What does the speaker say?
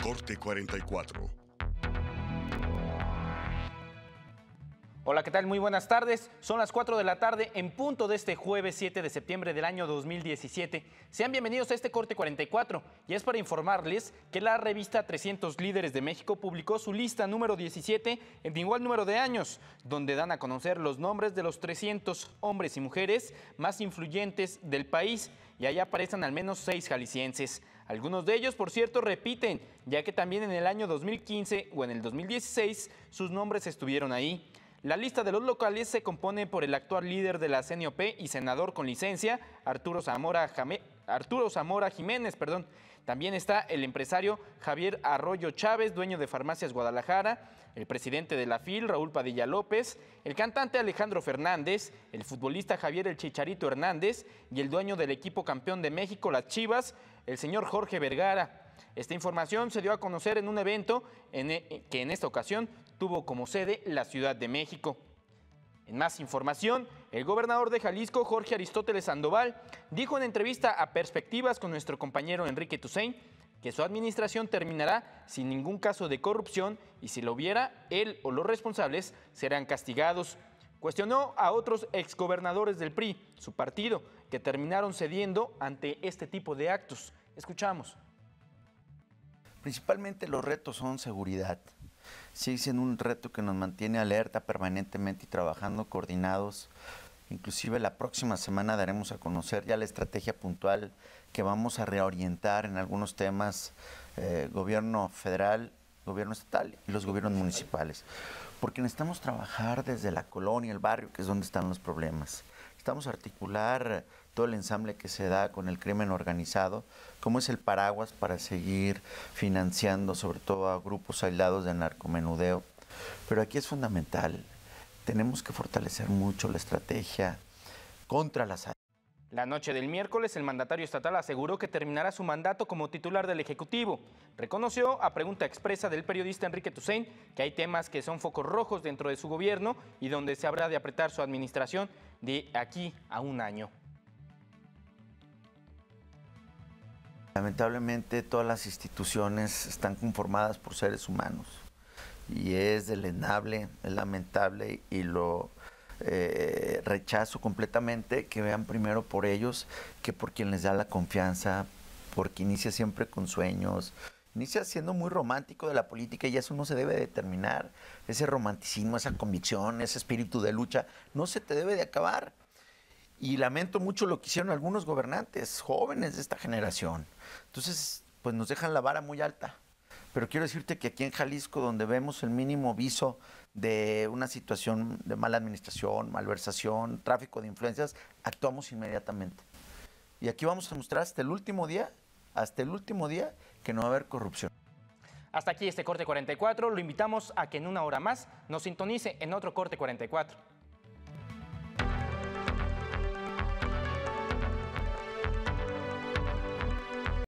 Corte 44 Hola, ¿qué tal? Muy buenas tardes. Son las 4 de la tarde en punto de este jueves 7 de septiembre del año 2017. Sean bienvenidos a este corte 44 y es para informarles que la revista 300 Líderes de México publicó su lista número 17 en igual número de años, donde dan a conocer los nombres de los 300 hombres y mujeres más influyentes del país y ahí aparecen al menos seis jaliscienses. Algunos de ellos, por cierto, repiten, ya que también en el año 2015 o en el 2016 sus nombres estuvieron ahí. La lista de los locales se compone por el actual líder de la CNOP y senador con licencia, Arturo Zamora, Arturo Zamora Jiménez. Perdón. También está el empresario Javier Arroyo Chávez, dueño de Farmacias Guadalajara, el presidente de la FIL, Raúl Padilla López, el cantante Alejandro Fernández, el futbolista Javier El Chicharito Hernández y el dueño del equipo campeón de México, Las Chivas, el señor Jorge Vergara. Esta información se dio a conocer en un evento e, que en esta ocasión tuvo como sede la Ciudad de México. En más información, el gobernador de Jalisco, Jorge Aristóteles Sandoval, dijo en entrevista a Perspectivas con nuestro compañero Enrique Tusein que su administración terminará sin ningún caso de corrupción y si lo hubiera, él o los responsables serán castigados. Cuestionó a otros exgobernadores del PRI, su partido, que terminaron cediendo ante este tipo de actos. Escuchamos. Principalmente los retos son seguridad. Sigue siendo un reto que nos mantiene alerta permanentemente y trabajando coordinados. Inclusive la próxima semana daremos a conocer ya la estrategia puntual que vamos a reorientar en algunos temas eh, gobierno federal, gobierno estatal y los gobiernos municipales. Porque necesitamos trabajar desde la colonia, el barrio, que es donde están los problemas necesitamos articular todo el ensamble que se da con el crimen organizado, como es el paraguas para seguir financiando sobre todo a grupos aislados de narcomenudeo. Pero aquí es fundamental, tenemos que fortalecer mucho la estrategia contra las la noche del miércoles, el mandatario estatal aseguró que terminará su mandato como titular del Ejecutivo. Reconoció, a pregunta expresa del periodista Enrique Toussaint que hay temas que son focos rojos dentro de su gobierno y donde se habrá de apretar su administración de aquí a un año. Lamentablemente todas las instituciones están conformadas por seres humanos y es delenable, es lamentable y lo eh, rechazo completamente, que vean primero por ellos que por quien les da la confianza, porque inicia siempre con sueños, inicia siendo muy romántico de la política y eso no se debe determinar. Ese romanticismo, esa convicción, ese espíritu de lucha, no se te debe de acabar. Y lamento mucho lo que hicieron algunos gobernantes jóvenes de esta generación. Entonces, pues nos dejan la vara muy alta pero quiero decirte que aquí en Jalisco, donde vemos el mínimo viso de una situación de mala administración, malversación, tráfico de influencias, actuamos inmediatamente. Y aquí vamos a mostrar hasta el último día, hasta el último día, que no va a haber corrupción. Hasta aquí este corte 44, lo invitamos a que en una hora más nos sintonice en otro corte 44.